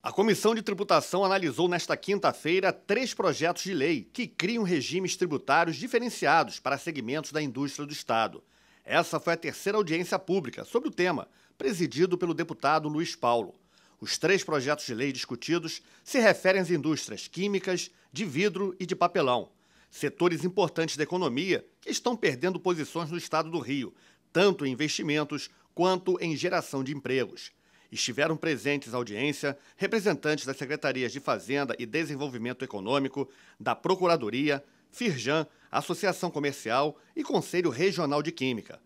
A Comissão de Tributação analisou nesta quinta-feira três projetos de lei que criam regimes tributários diferenciados para segmentos da indústria do Estado. Essa foi a terceira audiência pública sobre o tema, presidido pelo deputado Luiz Paulo. Os três projetos de lei discutidos se referem às indústrias químicas, de vidro e de papelão, setores importantes da economia que estão perdendo posições no estado do Rio, tanto em investimentos quanto em geração de empregos. Estiveram presentes à audiência representantes das Secretarias de Fazenda e Desenvolvimento Econômico, da Procuradoria, Firjan, Associação Comercial e Conselho Regional de Química.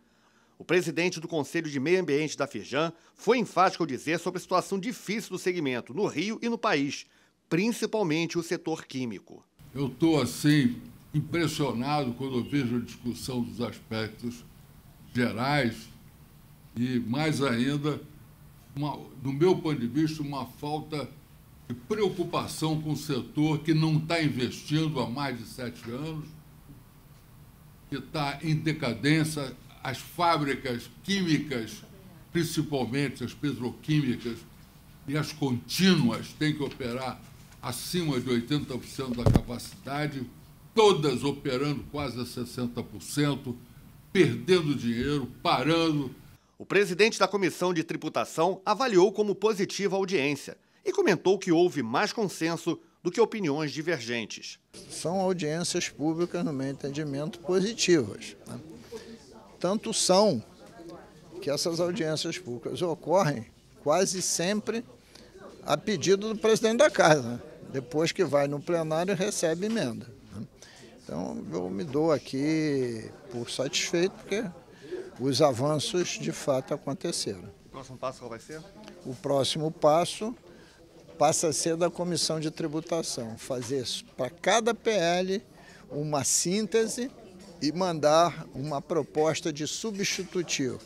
O presidente do Conselho de Meio Ambiente da Firjan foi enfático ao dizer sobre a situação difícil do segmento no Rio e no país, principalmente o setor químico. Eu estou assim impressionado quando eu vejo a discussão dos aspectos gerais e mais ainda uma, do meu ponto de vista, uma falta de preocupação com o setor que não está investindo há mais de sete anos, que está em decadência. As fábricas químicas, principalmente as petroquímicas e as contínuas, têm que operar acima de 80% da capacidade, todas operando quase a 60%, perdendo dinheiro, parando o presidente da Comissão de Tributação avaliou como positiva a audiência e comentou que houve mais consenso do que opiniões divergentes. São audiências públicas, no meu entendimento, positivas. Né? Tanto são que essas audiências públicas ocorrem quase sempre a pedido do presidente da casa, né? depois que vai no plenário recebe emenda. Né? Então eu me dou aqui por satisfeito, porque os avanços de fato aconteceram. O próximo passo qual vai ser? O próximo passo passa a ser da comissão de tributação, fazer para cada PL uma síntese e mandar uma proposta de substitutivo.